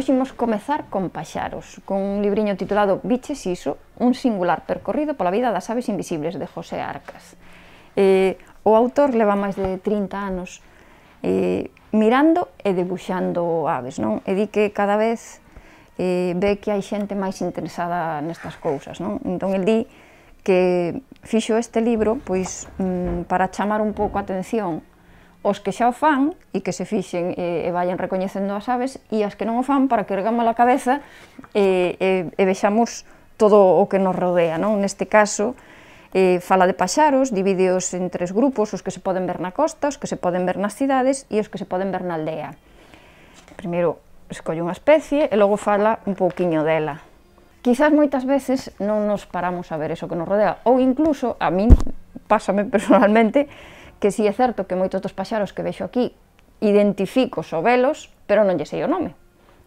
Hoxe imos comezar con Paxaros, con un libriño titulado Biches iso, un singular percorrido pola vida das aves invisibles de José Arcas. Eh, o autor leva máis de 30 anos eh, mirando e debuxando aves, non? E di que cada vez eh, ve que hai xente máis interesada nestas cousas, non? Entón, el di que fixo este libro pois, mm, para chamar un pouco a atención os que xa o fan e que se fixen e, e vayan recoñecendo as aves e as que non o fan para que ergamos a cabeza e, e, e vexamos todo o que nos rodea. Non? Neste caso, eh, fala de paxaros, divídeos en tres grupos, os que se poden ver na costa, os que se poden ver nas cidades e os que se poden ver na aldea. Primeiro, escolle unha especie e logo fala un pouquiño dela. Quizás moitas veces non nos paramos a ver eso que nos rodea, ou incluso, a min, pásame personalmente, que si sí é certo que moitos dos paxaros que vexo aquí identifico so velos, pero non lle sei o nome.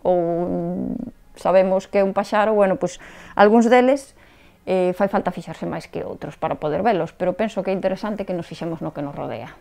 Ou sabemos que un paxaro, bueno, pois algúns deles eh, fai falta fixarse máis que outros para poder velos, pero penso que é interesante que nos fixemos no que nos rodea.